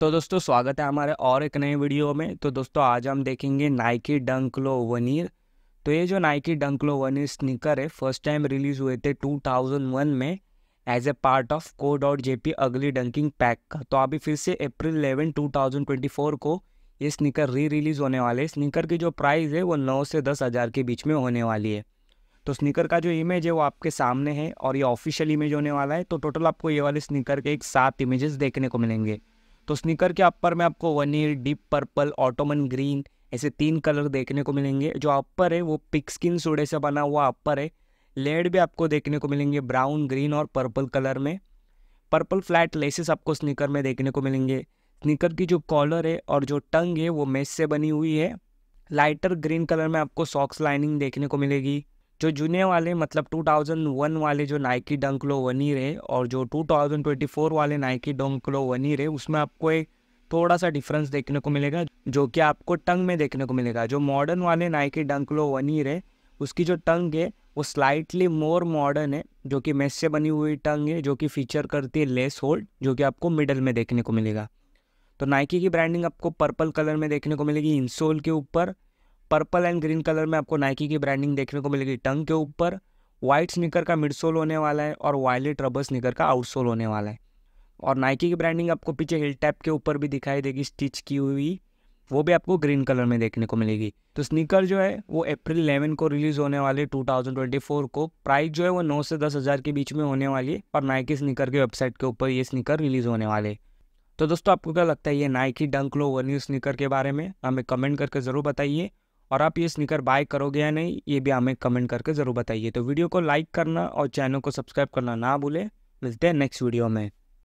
तो दोस्तों स्वागत है हमारे और एक नए वीडियो में तो दोस्तों आज हम देखेंगे नाइकी डंकलो वनीर तो ये जो नाइकी डंकलो वनीर स्निकर है फर्स्ट टाइम रिलीज़ हुए थे 2001 में as a part of co dot J ugly dunking pack का तो अभी फिर से अप्रैल 11 2024 को ये स्निकर री रिलीज़ होने वाले है स्निकर की जो प्राइस है वो नौ से दस हज़ार के बीच में होने वाली है तो स्निकर का जो इमेज है वो आपके सामने है और ये ऑफिशियल इमेज होने वाला है तो टोटल आपको ये वाले स्निकर के एक सात इमेजेस देखने को मिलेंगे तो स्निकर के अपर में आपको veneer deep purple autumn green ऐसे तीन कलर देखने को मिलेंगे जो अपर है वो पिक स्किन सोडे से बना हुआ अपर है लेड भी आपको देखने को मिलेंगे ब्राउन ग्रीन और पर्पल कलर में पर्पल फ्लैट लेसेस आपको स्निकर में देखने को मिलेंगे स्निकर की जो कॉलर है और जो टंग है वो मेस से बनी हुई है लाइटर ग्रीन कलर में आपको सॉक्स लाइनिंग देखने को मिलेगी जो जूने वाले मतलब 2001 वाले जो नाइकी डंकलो वनी रहे और जो 2024 वाले नाइकी डंकलो वनी रहे उसमें आपको एक थोड़ा सा डिफरेंस देखने को मिलेगा जो कि आपको टंग में देखने को मिलेगा जो मॉडर्न वाले नाइकी डंकलो वनी रहे उसकी जो टंग है वो स्लाइटली मोर मॉडर्न है जो कि मेस से बनी हुई टंग है जो कि फीचर करती है लेस होल्ड जो कि आपको मिडल में देखने को मिलेगा तो नाइकी की ब्रांडिंग आपको पर्पल कलर में देखने को मिलेगी इंसोल के ऊपर पर्पल एंड ग्रीन कलर में आपको नाइकी की ब्रांडिंग देखने को मिलेगी टंग के ऊपर व्हाइट स्निकर का मिड सोल होने वाला है और वायलेट रबर स्निकर का आउट सोल होने वाला है और नाइकी की ब्रांडिंग आपको पीछे हिल टैप के ऊपर भी दिखाई देगी स्टिच की हुई वो भी आपको ग्रीन कलर में देखने को मिलेगी तो स्निकर जो है वो अप्रैल इलेवन को रिलीज़ होने वाले 2024 को प्राइस जो है वो नौ से दस हज़ार के बीच में होने वाली है और नाइकी स्निकर के वेबसाइट के ऊपर ये स्निकर रिलीज़ होने वाले तो दोस्तों आपको क्या लगता है ये नाइकी डंकलो वर्न्यू स्निकर के बारे में हमें कमेंट करके ज़रूर बताइए और आप ये स्निकर बाय करोगे या नहीं ये भी हमें कमेंट करके ज़रूर बताइए तो वीडियो को लाइक करना और चैनल को सब्सक्राइब करना ना भूलें मिलते हैं नेक्स्ट वीडियो में